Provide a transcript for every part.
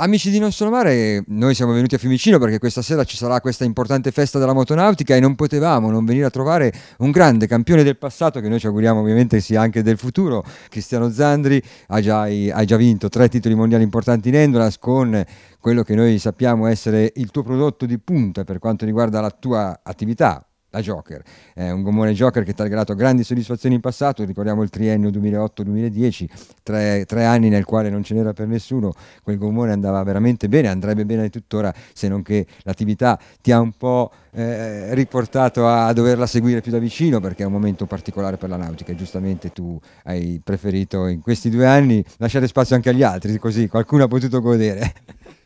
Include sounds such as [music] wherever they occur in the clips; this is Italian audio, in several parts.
Amici di Non Sono Mare, noi siamo venuti a Fiumicino perché questa sera ci sarà questa importante festa della motonautica e non potevamo non venire a trovare un grande campione del passato che noi ci auguriamo ovviamente sia anche del futuro. Cristiano Zandri ha già, ha già vinto tre titoli mondiali importanti in Endurance con quello che noi sappiamo essere il tuo prodotto di punta per quanto riguarda la tua attività, la Joker. È un gommone Joker che ti ha regalato grandi soddisfazioni in passato, ricordiamo il triennio 2008-2010, tre, tre, anni nel quale non ce n'era per nessuno, quel gommone andava veramente bene, andrebbe bene tuttora, se non che l'attività ti ha un po' eh, riportato a, doverla seguire più da vicino perché è un momento particolare per la nautica e giustamente tu hai preferito in questi due anni lasciare spazio anche agli altri, così qualcuno ha potuto godere.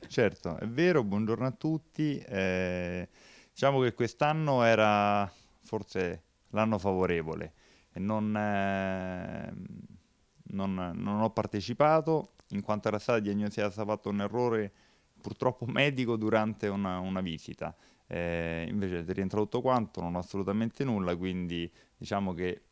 Certo, è vero, buongiorno a tutti. Eh... Diciamo che quest'anno era forse l'anno favorevole e non, eh, non, non ho partecipato in quanto era stato diagnosticato fatto un errore purtroppo medico durante una, una visita. Eh, invece è rientrato tutto quanto, non ho assolutamente nulla, quindi diciamo che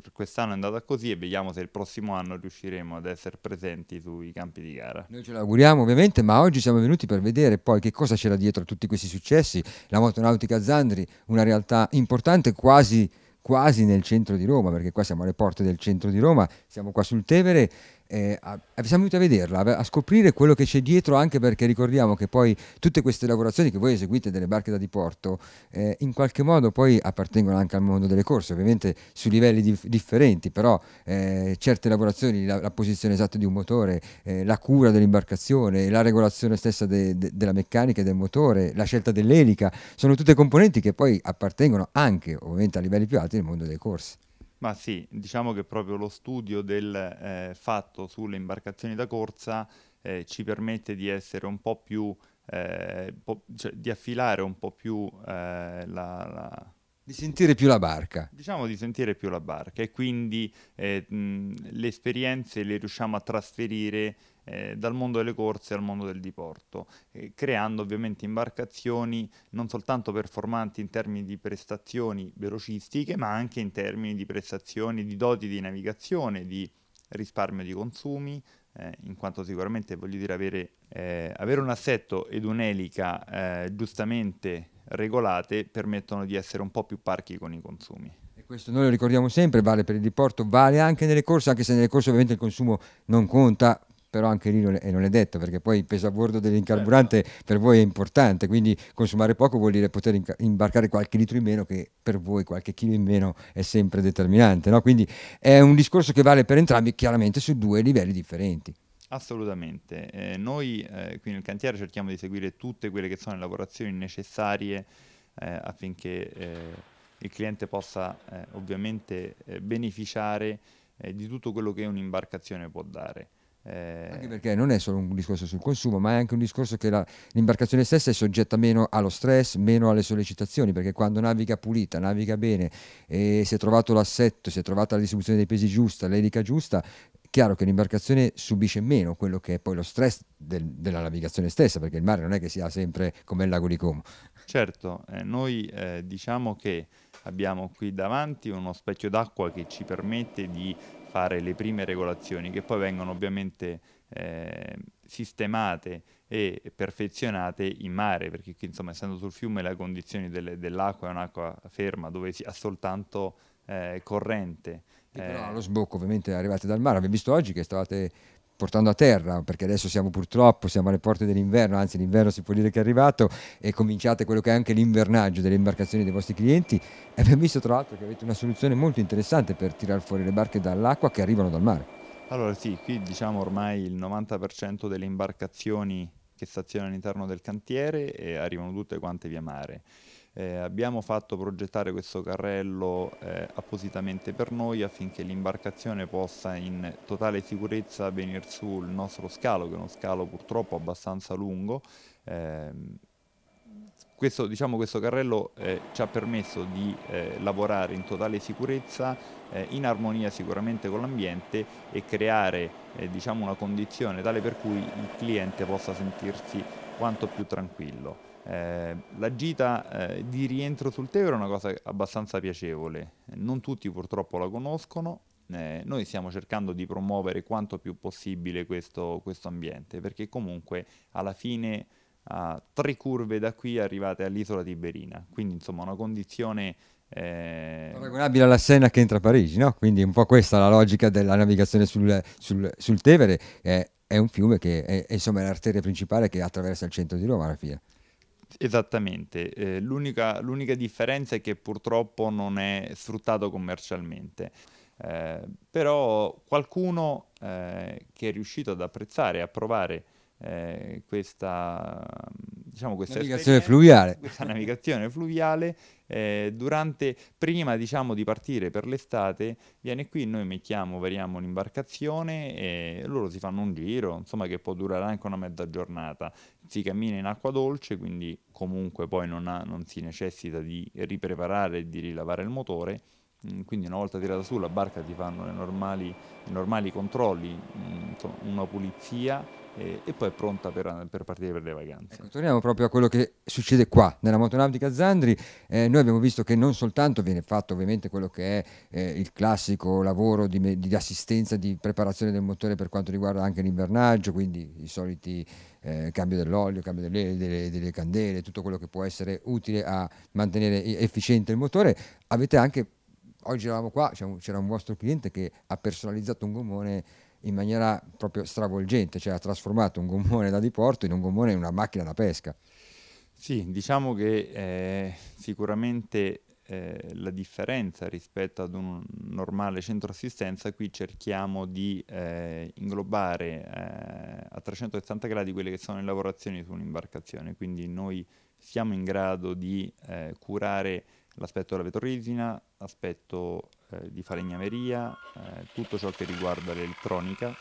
per quest'anno è andata così e vediamo se il prossimo anno riusciremo ad essere presenti sui campi di gara. Noi ce l'auguriamo ovviamente, ma oggi siamo venuti per vedere poi che cosa c'era dietro a tutti questi successi. La motonautica Zandri, una realtà importante quasi quasi nel centro di Roma, perché qua siamo alle porte del centro di Roma, siamo qua sul Tevere eh, eh, siamo venuti a vederla, a scoprire quello che c'è dietro, anche perché ricordiamo che poi tutte queste lavorazioni che voi eseguite delle barche da diporto, eh, in qualche modo poi appartengono anche al mondo delle corse, ovviamente su livelli dif differenti, però eh, certe lavorazioni, la, la, posizione esatta di un motore, eh, la cura dell'imbarcazione, la regolazione stessa de de della meccanica e del motore, la scelta dell'elica, sono tutte componenti che poi appartengono anche, ovviamente a livelli più alti, al mondo delle corse. Ma sì, diciamo che proprio lo studio del eh, fatto sulle imbarcazioni da corsa eh, ci permette di essere un po' più, eh, po cioè, di affilare un po' più eh, la, la... Di sentire più la barca. Diciamo di sentire più la barca e quindi eh, mh, le esperienze le riusciamo a trasferire eh, dal mondo delle corse al mondo del diporto, eh, creando ovviamente imbarcazioni non soltanto performanti in termini di prestazioni velocistiche, ma anche in termini di prestazioni di doti di navigazione, di risparmio di consumi, eh, in quanto sicuramente voglio dire avere, eh, avere un assetto ed un'elica eh, giustamente regolate permettono di essere un po' più parchi con i consumi. questo noi lo ricordiamo sempre, vale per il diporto, vale anche nelle corse, anche se nelle corse ovviamente il consumo non conta, però anche lì non è, non è, detto perché poi il peso a bordo dell'incarburante certo. per voi è importante, quindi consumare poco vuol dire poter imbarcare qualche litro in meno che per voi qualche chilo in meno è sempre determinante, no? quindi è un discorso che vale per entrambi chiaramente su due livelli differenti. Assolutamente, eh, noi eh, qui nel cantiere cerchiamo di seguire tutte quelle che sono le lavorazioni necessarie eh, affinché eh, il cliente possa eh, ovviamente eh, beneficiare di tutto quello che un'imbarcazione può dare. Eh... Anche perché non è solo un discorso sul consumo, ma è anche un discorso che la, l'imbarcazione stessa è soggetta meno allo stress, meno alle sollecitazioni, perché quando naviga pulita, naviga bene e si è trovato l'assetto, si è trovata la distribuzione dei pesi giusta, l'elica giusta, chiaro che l'imbarcazione subisce meno quello che è poi lo stress del, della navigazione stessa, perché il mare non è che sia sempre come il lago di Como. Certo, eh, noi eh, diciamo che abbiamo qui davanti uno specchio d'acqua che ci permette di fare le prime regolazioni che poi vengono ovviamente eh, sistemate e perfezionate in mare perché qui insomma essendo sul fiume le condizioni dell'acqua dell è un'acqua ferma dove si ha soltanto eh, corrente e però eh. lo sbocco ovviamente arrivate dal mare, abbiamo visto oggi che stavate portando a terra, perché adesso siamo purtroppo, siamo alle porte dell'inverno, anzi l'inverno si può dire che è arrivato e cominciate quello che è anche l'invernaggio delle imbarcazioni dei vostri clienti e abbiamo visto tra l'altro che avete una soluzione molto interessante per tirar fuori le barche dall'acqua che arrivano dal mare. Allora sì, qui diciamo ormai il 90% delle imbarcazioni che stazionano all'interno del cantiere e eh, arrivano tutte quante via mare eh, abbiamo fatto progettare questo carrello eh, appositamente per noi affinché l'imbarcazione possa in totale sicurezza venire sul nostro scalo, che è uno scalo purtroppo abbastanza lungo. Eh, questo, diciamo, questo, carrello eh, ci ha permesso di eh, lavorare in totale sicurezza, eh, in armonia sicuramente con l'ambiente e creare diciamo, una condizione tale per cui il cliente possa sentirsi quanto più tranquillo. Eh, la gita eh, di rientro sul Tevere è una cosa abbastanza piacevole, non tutti purtroppo la conoscono, eh, noi stiamo cercando di promuovere quanto più possibile questo, questo ambiente perché comunque alla fine a tre curve da qui arrivate all'isola Tiberina, quindi insomma una condizione eh... Paragonabile alla Senna che entra a Parigi, no? Quindi un po' questa è la logica della navigazione sul, sul, sul Tevere. Eh, è un fiume che è, è, insomma, l'arteria principale che attraversa il centro di Roma alla fine. Esattamente, eh, l'unica, l'unica, differenza è che purtroppo non è sfruttato commercialmente, eh, però qualcuno eh, che è riuscito ad apprezzare e a provare eh, questa, diciamo, questa navigazione fluviale. Questa navigazione fluviale eh, durante, prima diciamo, di partire per l'estate, viene qui, noi mettiamo, variamo l'imbarcazione e loro si fanno un giro, insomma che può durare anche una mezza giornata. Si cammina in acqua dolce, quindi comunque poi non, ha, non si necessita di ripreparare e di rilavare il motore Mm, quindi una volta tirata su la barca ti fanno normali, i normali controlli, mm, una pulizia e, e poi è pronta per, per, partire per le vacanze. Ecco, torniamo proprio a quello che succede qua, nella motonautica Zandri, eh, noi abbiamo visto che non soltanto viene fatto ovviamente quello che è eh, il classico lavoro di, di assistenza, di preparazione del motore per quanto riguarda anche l'invernaggio, quindi i soliti... Eh, cambio dell'olio, cambio delle, delle, delle, candele, tutto quello che può essere utile a mantenere efficiente il motore, avete anche oggi eravamo qua, c'era un vostro cliente che ha personalizzato un gommone in maniera proprio stravolgente, cioè ha trasformato un gommone da diporto in un gommone in una macchina da pesca. Sì, diciamo che eh, sicuramente eh, la differenza rispetto ad un normale centro assistenza, qui cerchiamo di eh, inglobare eh, a 360 gradi quelle che sono le lavorazioni su un'imbarcazione, quindi noi siamo in grado di eh, curare l'aspetto della vetorrigina, l'aspetto eh, di falegnameria, eh, tutto ciò che riguarda l'elettronica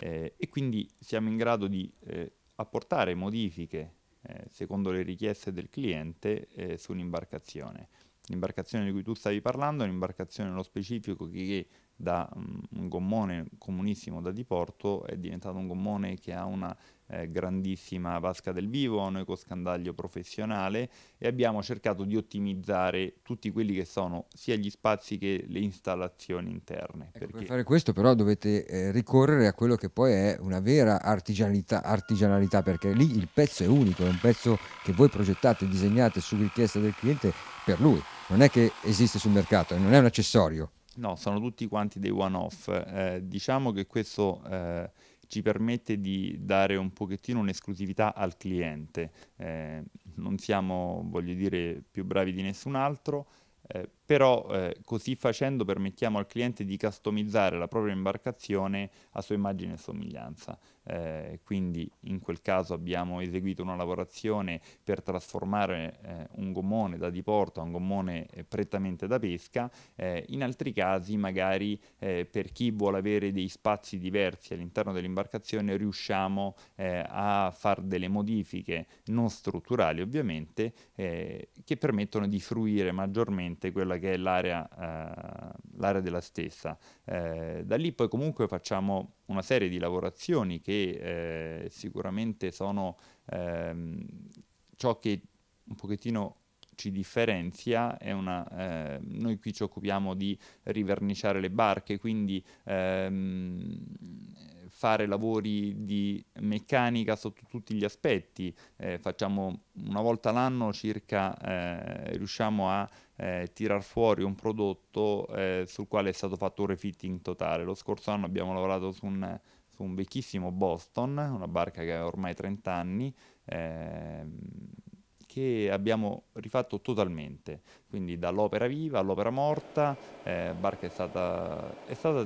eh, e quindi siamo in grado di eh, apportare modifiche eh, secondo le richieste del cliente eh, su un'imbarcazione. L'imbarcazione di cui tu stavi parlando è un'imbarcazione nello specifico che, che da mm, un gommone comunissimo da diporto è diventato un gommone che ha una eh, grandissima vasca del vivo, ha un ecoscandaglio professionale e abbiamo cercato di ottimizzare tutti quelli che sono sia gli spazi che le installazioni interne. Ecco, per fare questo però dovete eh, ricorrere a quello che poi è una vera artigianalità, artigianalità, perché lì il pezzo è unico, è un pezzo che voi progettate, disegnate su richiesta del cliente per lui, non è che esiste sul mercato, non è un accessorio No, sono tutti quanti dei one-off. Eh, diciamo che questo eh, ci permette di dare un pochettino un'esclusività al cliente. Eh, non siamo, voglio dire, più bravi di nessun altro, eh, però eh, così facendo permettiamo al cliente di customizzare la propria imbarcazione a sua immagine e somiglianza. Eh, quindi in quel caso abbiamo eseguito una lavorazione per trasformare eh, un gommone da diporto a un gommone eh, prettamente da pesca, eh, in altri casi magari eh, per chi vuole avere dei spazi diversi all'interno dell'imbarcazione riusciamo a fare delle modifiche non strutturali ovviamente che permettono di fruire maggiormente quella quella che è l'area, eh, l'area della stessa. Eh, da lì poi comunque facciamo una serie di lavorazioni che eh, sicuramente sono ehm, ciò che un pochettino ci differenzia è una... Eh, noi qui ci occupiamo di riverniciare le barche, quindi ehm, fare lavori di meccanica sotto tutti gli aspetti. Eh, facciamo una volta l'anno circa, eh, riusciamo a eh, tirar fuori un prodotto eh, sul quale è stato fatto un refitting totale. Lo scorso anno abbiamo lavorato su un, su un vecchissimo Boston, una barca che ha ormai 30 anni ehm, che abbiamo rifatto totalmente, quindi dall'opera viva all'opera morta, eh, barca è stata, è stata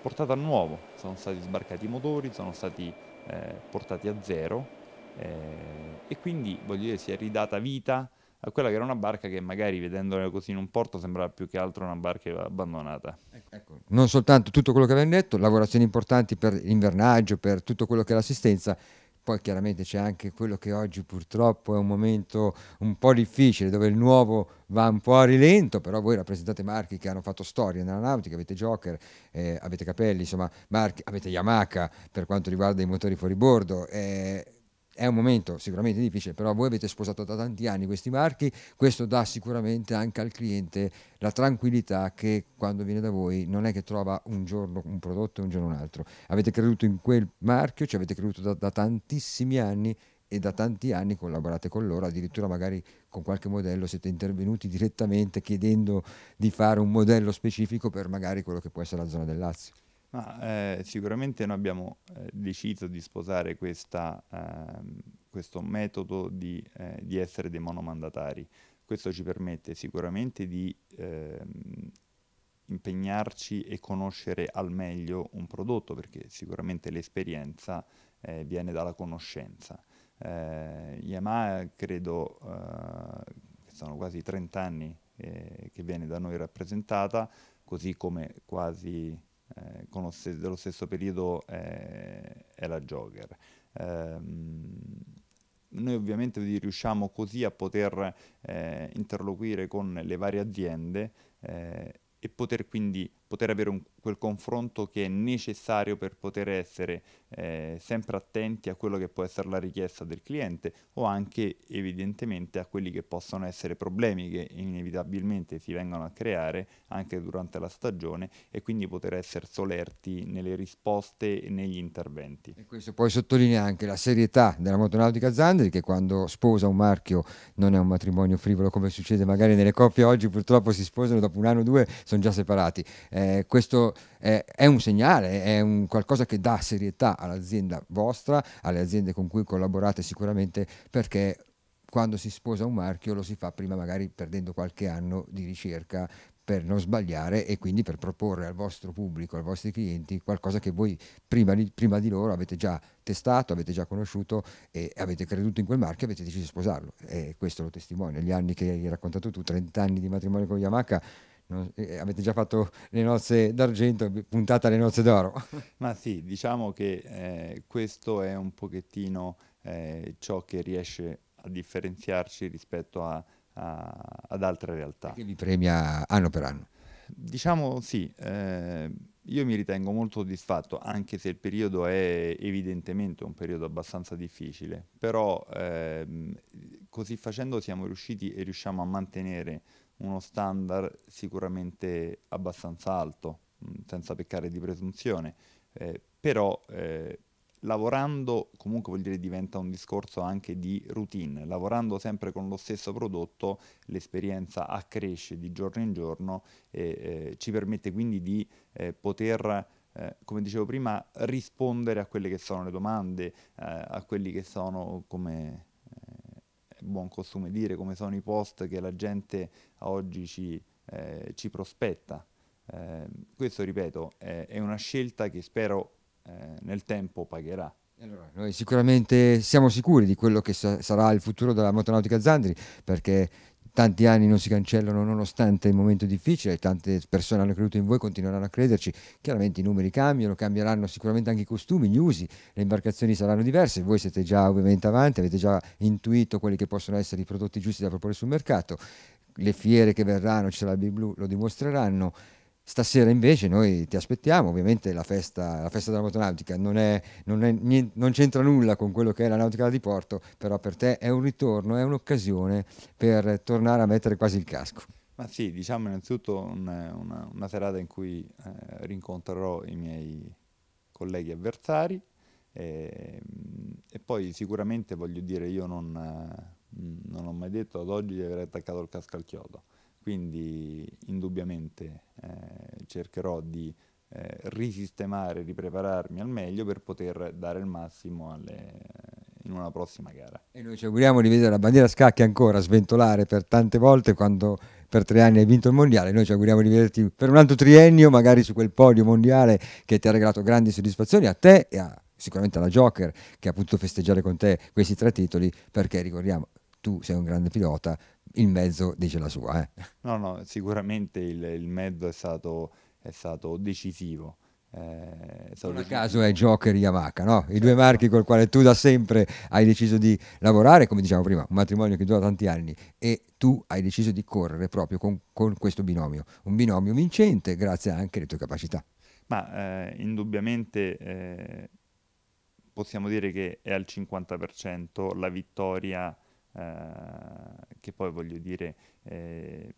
portata a nuovo, sono stati sbarcati i motori, sono stati eh, portati a zero eh, e quindi voglio dire si è ridata vita a quella che era una barca che magari vedendola così in un porto sembrava più che altro una barca abbandonata. Ecco, ecco. non soltanto tutto quello che abbiamo detto, lavorazioni importanti per l'invernaggio, per tutto quello che è l'assistenza, poi chiaramente c'è anche quello che oggi purtroppo è un momento un po' difficile, dove il nuovo va un po' a rilento, però voi rappresentate marchi che hanno fatto storia nella nautica, avete Joker, eh, avete Capelli, insomma, marchi, avete Yamaha per quanto riguarda i motori fuori bordo. Eh, è un momento sicuramente difficile, però voi avete sposato da tanti anni questi marchi, questo dà sicuramente anche al cliente la tranquillità che quando viene da voi non è che trova un giorno un prodotto e un giorno un altro. Avete creduto in quel marchio, ci avete creduto da, da tantissimi anni e da tanti anni collaborate con loro, addirittura magari con qualche modello siete intervenuti direttamente chiedendo di fare un modello specifico per magari quello che può essere la zona del Lazio. Ma eh, sicuramente noi abbiamo eh, deciso di sposare questa, eh, questo metodo di, eh, di, essere dei monomandatari. Questo ci permette sicuramente di ehm, impegnarci e conoscere al meglio un prodotto, perché sicuramente l'esperienza eh, viene dalla conoscenza. Eh, Yamaha credo che sono quasi 30 anni che viene da noi rappresentata, così come quasi eh, st- dello stesso periodo è, è la Jogger. noi ovviamente riusciamo così a poter eh, interloquire con le varie aziende eh, e poter quindi poter avere un, quel confronto che è necessario per poter essere eh, sempre attenti a quello che può essere la richiesta del cliente o anche evidentemente a quelli che possono essere problemi che inevitabilmente si vengono a creare anche durante la stagione e quindi poter essere solerti nelle risposte e negli interventi. E questo poi sottolinea anche la serietà della motonautica Zandri che quando sposa un marchio non è un matrimonio frivolo come succede magari nelle coppie oggi purtroppo si sposano dopo un anno o due sono già separati eh, questo è, è, un segnale, è un qualcosa che dà serietà all'azienda vostra, alle aziende con cui collaborate sicuramente, perché quando si sposa un marchio lo si fa prima magari perdendo qualche anno di ricerca per non sbagliare e quindi per proporre al vostro pubblico, ai vostri clienti qualcosa che voi prima di, prima di loro avete già testato, avete già conosciuto e avete creduto in quel marchio e avete deciso di sposarlo. E questo lo testimonia. Gli anni che hai raccontato tu, 30 anni di matrimonio con Yamaha, non, eh, avete già fatto le nozze d'argento, puntate alle nozze d'oro. [laughs] Ma sì, diciamo che eh, questo è un pochettino eh, ciò che riesce a differenziarci rispetto a, a, ad altre realtà. E che vi premia anno per anno. Diciamo sì, eh, io mi ritengo molto soddisfatto, anche se il periodo è evidentemente un periodo abbastanza difficile, però ehm, così facendo siamo riusciti e riusciamo a mantenere uno standard sicuramente abbastanza alto, mm, senza peccare di presunzione, eh, però eh, lavorando comunque vuol dire diventa un discorso anche di routine, lavorando sempre con lo stesso prodotto l'esperienza accresce di giorno in giorno e eh, ci permette quindi di eh, poter eh, come dicevo prima, rispondere a quelle che sono le domande, eh, a quelli che sono, come buon costume dire, come sono i post che la gente oggi ci, eh, ci prospetta. Eh, questo, ripeto, è, è, una scelta che spero eh, nel tempo pagherà. Allora, noi sicuramente siamo sicuri di quello che sa- sarà il futuro della motonautica Zandri, perché tanti anni non si cancellano nonostante il momento difficile, tante persone hanno creduto in voi, continueranno a crederci, chiaramente i numeri cambiano, cambieranno sicuramente anche i costumi, gli usi, le imbarcazioni saranno diverse, voi siete già ovviamente avanti, avete già intuito quelli che possono essere i prodotti giusti da proporre sul mercato, le fiere che verranno, ci sarà il Big Blue, lo dimostreranno Stasera invece noi ti aspettiamo, ovviamente la festa, la festa dell'autonautica non, è, non, è, niente, non c'entra nulla con quello che è la nautica di Porto, però per te è un ritorno, è un'occasione per tornare a mettere quasi il casco. Ma sì, diciamo innanzitutto una, una, una serata in cui eh, rincontrerò i miei colleghi avversari e, ehm, e, poi sicuramente voglio dire io non, eh, non ho mai detto ad oggi di aver attaccato il casco al chiodo quindi indubbiamente eh, cercherò di eh, risistemare, riprepararmi al meglio per poter dare il massimo alle, in una prossima gara. E noi ci auguriamo di vedere la bandiera scacchi ancora sventolare per tante volte quando per tre anni hai vinto il mondiale. Noi ci auguriamo di vederti per un altro triennio, magari su quel podio mondiale che ti ha regalato grandi soddisfazioni a te e a, sicuramente alla Joker che ha potuto festeggiare con te questi tre titoli perché ricordiamo tu sei un grande pilota, il mezzo dice la sua. Eh. No, no, sicuramente il, il mezzo è stato, è stato decisivo. Eh, non a caso è Joker Yamaha, no? i certo. due marchi col quale tu da sempre hai deciso di lavorare, come diciamo prima, un matrimonio che dura tanti anni e tu hai deciso di correre proprio con, con questo binomio, un binomio vincente grazie anche alle tue capacità. Ma eh, indubbiamente eh, possiamo dire che è al 50% la vittoria eh, che poi voglio dire... Il eh,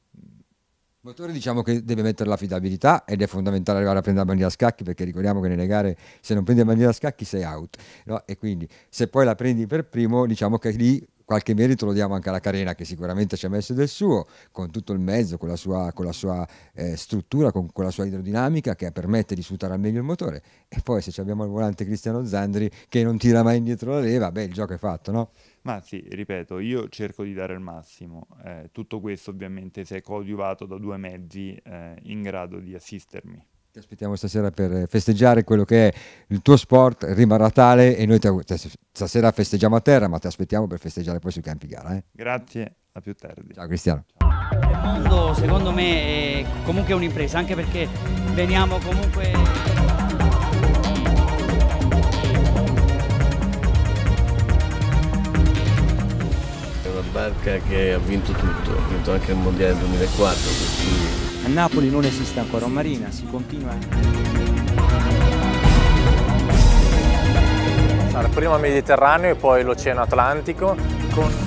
motore diciamo che deve mettere l'affidabilità ed è fondamentale arrivare a prendere la bandiera a scacchi perché ricordiamo che nelle gare se non prendi la bandiera a scacchi sei out no? e quindi se poi la prendi per primo diciamo che lì qualche merito lo diamo anche alla Carena che sicuramente ci ha messo del suo, con tutto il mezzo, con la sua, con la sua eh, struttura, con, con, la sua idrodinamica che permette di sfruttare al meglio il motore. E poi se abbiamo il volante Cristiano Zandri che non tira mai indietro la leva, beh il gioco è fatto, no? Ma sì, ripeto, io cerco di dare il massimo. Eh, tutto questo ovviamente se è coadiuvato da due mezzi eh, in grado di assistermi. Ti aspettiamo stasera per eh, festeggiare quello che è il tuo sport, rimarrà tale e noi te, cioè, stasera festeggiamo a terra, ma ti aspettiamo per festeggiare poi sui campi gara. Eh? Grazie, a più tardi. Ciao Cristiano. Il mondo secondo me è comunque un'impresa, anche perché veniamo comunque... barca che ha vinto tutto, ha vinto anche il Mondiale 2004, quindi a Napoli non esiste ancora un marina, si continua prima Mediterraneo e poi l'Oceano Atlantico con